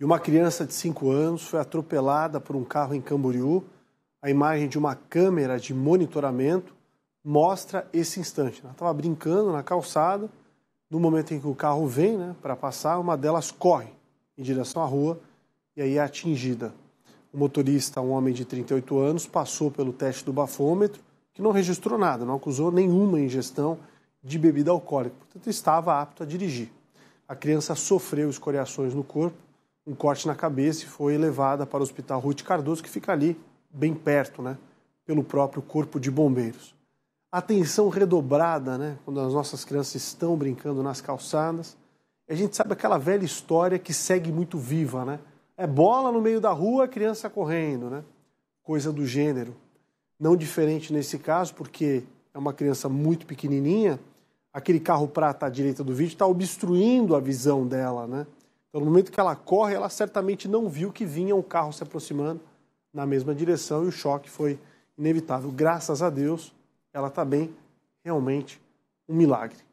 e uma criança de 5 anos foi atropelada por um carro em Camboriú. A imagem de uma câmera de monitoramento mostra esse instante. Ela estava brincando na calçada, no momento em que o carro vem né, para passar, uma delas corre em direção à rua e aí é atingida. O motorista, um homem de 38 anos, passou pelo teste do bafômetro, que não registrou nada, não acusou nenhuma ingestão de bebida alcoólica, portanto estava apto a dirigir. A criança sofreu escoriações no corpo um corte na cabeça e foi levada para o Hospital Ruth Cardoso, que fica ali, bem perto, né, pelo próprio Corpo de Bombeiros. Atenção redobrada, né, quando as nossas crianças estão brincando nas calçadas. a gente sabe aquela velha história que segue muito viva, né? É bola no meio da rua, criança correndo, né? Coisa do gênero. Não diferente nesse caso, porque é uma criança muito pequenininha, aquele carro prata à direita do vídeo está obstruindo a visão dela, né? Então, no momento que ela corre, ela certamente não viu que vinha um carro se aproximando na mesma direção e o choque foi inevitável. Graças a Deus, ela está bem. Realmente um milagre.